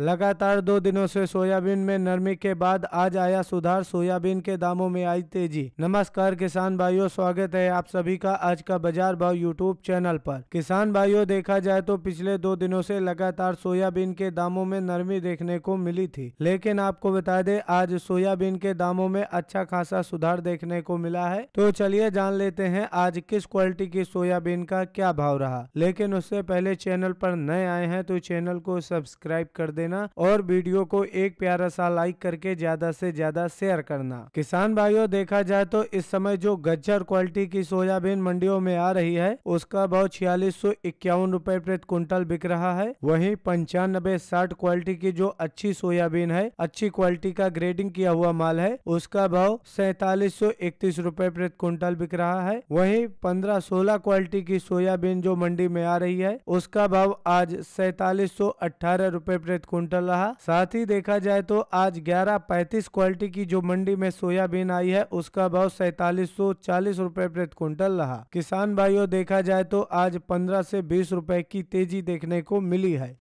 लगातार दो दिनों से सोयाबीन में नरमी के बाद आज आया सुधार सोयाबीन के दामों में आई तेजी नमस्कार किसान भाइयों स्वागत है आप सभी का आज का बाजार भाव यूट्यूब चैनल पर किसान भाइयों देखा जाए तो पिछले दो दिनों से लगातार सोयाबीन के दामों में नरमी देखने को मिली थी लेकिन आपको बता दे आज सोयाबीन के दामों में अच्छा खासा सुधार देखने को मिला है तो चलिए जान लेते हैं आज किस क्वालिटी की सोयाबीन का क्या भाव रहा लेकिन उससे पहले चैनल पर नए आए हैं तो चैनल को सब्सक्राइब कर दे देना और वीडियो को एक प्यारा सा लाइक करके ज्यादा से ज्यादा शेयर करना किसान भाइयों देखा जाए तो इस समय जो गज्जर क्वालिटी की सोयाबीन मंडियों में आ रही है उसका भाव छियालीस सौ प्रति क्विंटल बिक रहा है वही पंचानबे साठ क्वालिटी की जो अच्छी सोयाबीन है अच्छी क्वालिटी का ग्रेडिंग किया हुआ माल है उसका भाव सैतालीस सौ इकतीस रूपए प्रति क्विंटल बिक रहा है वही पंद्रह सोलह क्वालिटी की सोयाबीन जो मंडी में आ रही है उसका भाव आज सैतालीस सौ अठारह रूपए प्रति कुंटल रहा साथ ही देखा जाए तो आज ग्यारह पैतीस क्वालिटी की जो मंडी में सोयाबीन आई है उसका भाव सैतालीस सौ चालीस रूपए प्रति क्विंटल रहा किसान भाइयों देखा जाए तो आज पंद्रह से बीस रूपए की तेजी देखने को मिली है